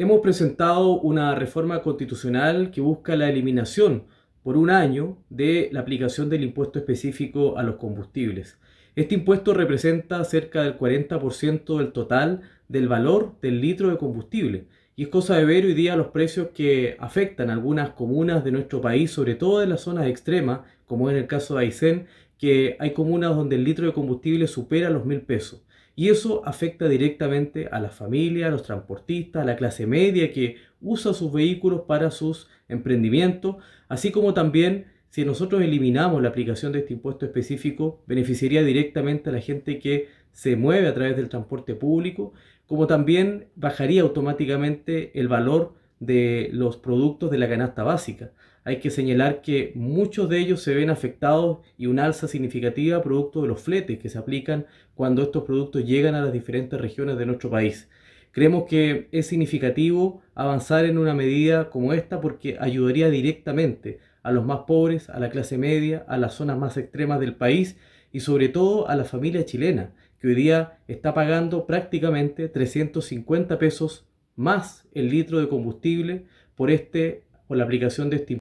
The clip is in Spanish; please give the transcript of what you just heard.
Hemos presentado una reforma constitucional que busca la eliminación por un año de la aplicación del impuesto específico a los combustibles. Este impuesto representa cerca del 40% del total del valor del litro de combustible y es cosa de ver hoy día los precios que afectan a algunas comunas de nuestro país, sobre todo en las zonas extremas, como en el caso de Aysén, que hay comunas donde el litro de combustible supera los mil pesos. Y eso afecta directamente a la familia, a los transportistas, a la clase media que usa sus vehículos para sus emprendimientos, así como también si nosotros eliminamos la aplicación de este impuesto específico, beneficiaría directamente a la gente que se mueve a través del transporte público, como también bajaría automáticamente el valor de los productos de la canasta básica. Hay que señalar que muchos de ellos se ven afectados y una alza significativa producto de los fletes que se aplican cuando estos productos llegan a las diferentes regiones de nuestro país. Creemos que es significativo avanzar en una medida como esta porque ayudaría directamente a los más pobres, a la clase media, a las zonas más extremas del país y sobre todo a la familia chilena, que hoy día está pagando prácticamente 350 pesos más el litro de combustible por, este, o la aplicación de este